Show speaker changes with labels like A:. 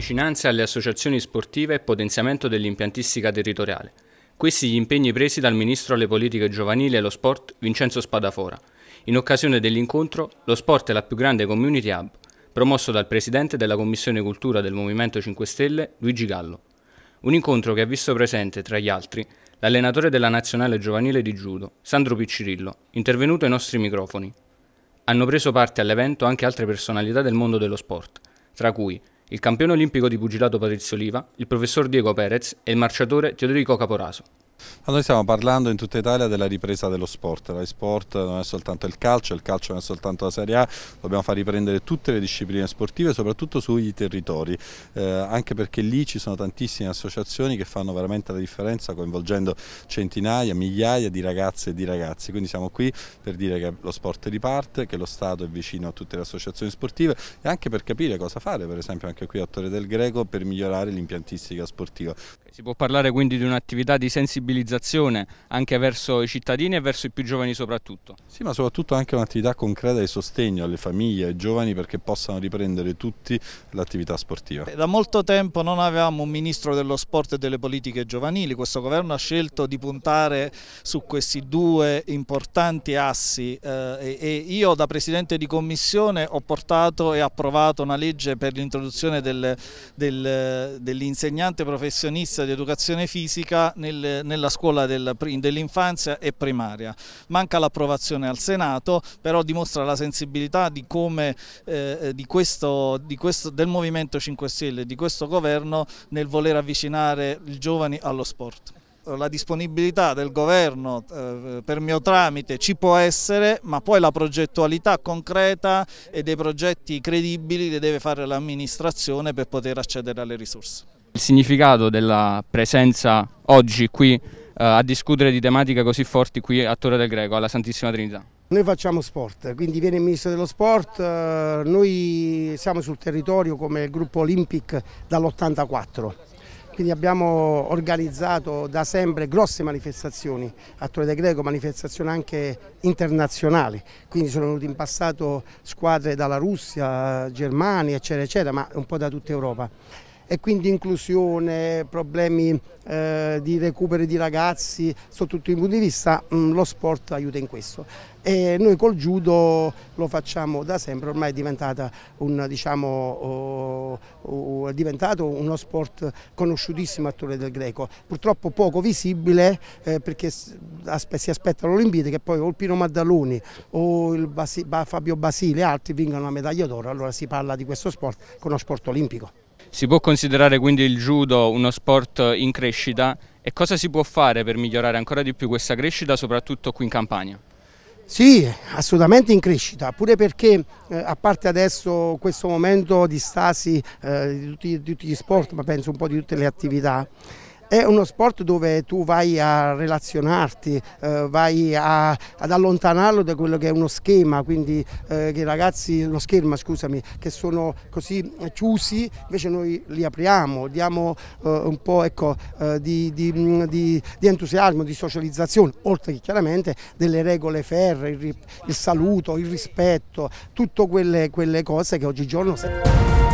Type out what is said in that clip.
A: Vicinanze alle associazioni sportive e potenziamento dell'impiantistica territoriale. Questi gli impegni presi dal Ministro alle politiche giovanili e lo sport Vincenzo Spadafora. In occasione dell'incontro, lo sport è la più grande community hub, promosso dal Presidente della Commissione Cultura del Movimento 5 Stelle, Luigi Gallo. Un incontro che ha visto presente, tra gli altri, l'allenatore della nazionale giovanile di judo, Sandro Piccirillo, intervenuto ai nostri microfoni. Hanno preso parte all'evento anche altre personalità del mondo dello sport, tra cui il campione olimpico di pugilato Patrizio Oliva, il professor Diego Perez e il marciatore Teodorico Caporaso.
B: Ma noi stiamo parlando in tutta Italia della ripresa dello sport, lo sport non è soltanto il calcio, il calcio non è soltanto la Serie A, dobbiamo far riprendere tutte le discipline sportive, soprattutto sui territori, eh, anche perché lì ci sono tantissime associazioni che fanno veramente la differenza coinvolgendo centinaia, migliaia di ragazze e di ragazzi, quindi siamo qui per dire che lo sport riparte, che lo Stato è vicino a tutte le associazioni sportive e anche per capire cosa fare, per esempio anche qui a Torre del Greco per migliorare l'impiantistica sportiva.
A: Si può parlare quindi di un'attività di sensibilizzazione anche verso i cittadini e verso i più giovani soprattutto? Sì, ma
B: soprattutto anche un'attività concreta di sostegno alle famiglie ai giovani perché possano riprendere tutti l'attività sportiva. Da
C: molto tempo non avevamo un ministro dello sport e delle politiche giovanili, questo governo ha scelto di puntare su questi due importanti assi eh, e io da Presidente di Commissione ho portato e approvato una legge per l'introduzione del, del, dell'insegnante professionista specialista di educazione fisica nel, nella scuola del, dell'infanzia e primaria. Manca l'approvazione al Senato, però dimostra la sensibilità di come, eh, eh di questo, di questo, del Movimento 5 Stelle, e di questo governo nel voler avvicinare i giovani allo sport la disponibilità del governo eh, per mio tramite ci può essere, ma poi la progettualità concreta e dei progetti credibili che deve fare l'amministrazione per poter accedere alle risorse
A: il significato della presenza oggi qui eh, a discutere di tematiche così forti qui a Torre del Greco, alla Santissima Trinità?
D: Noi facciamo sport, quindi viene il Ministro dello Sport, eh, noi siamo sul territorio come gruppo Olympic dall'84, quindi abbiamo organizzato da sempre grosse manifestazioni a Torre del Greco, manifestazioni anche internazionali, quindi sono venute in passato squadre dalla Russia, Germania eccetera eccetera, ma un po' da tutta Europa e quindi inclusione, problemi eh, di recupero di ragazzi, sotto tutti i punti di vista mh, mm, lo sport aiuta in questo. E noi col judo lo facciamo da sempre, ormai è, un, diciamo, uh, è diventato uno sport conosciutissimo a Torre del Greco, purtroppo poco visibile eh, perché si aspetta l'Olimpiade che poi o il Pino Maddaloni o il Basi, Fabio Basile e altri vengano a medaglia d'oro, allora si parla di questo sport con uno sport olimpico.
A: Si può considerare quindi il judo uno sport in crescita e cosa si può fare per migliorare ancora di più questa crescita soprattutto qui in Campania?
D: Sì, assolutamente in crescita, pure perché eh, a parte adesso questo momento di stasi eh, di, tutti, di tutti gli sport, ma penso un po' di tutte le attività, è uno sport dove tu vai a relazionarti, eh, vai a, ad allontanarlo da quello che è uno schema, quindi eh, che i ragazzi, lo schema scusami, che sono così chiusi, invece noi li apriamo, diamo eh, un po' ecco, eh, di, di, mm, di, di, entusiasmo, di socializzazione, oltre che chiaramente delle regole ferre, il, il saluto, il rispetto, tutte quelle, quelle cose che oggigiorno...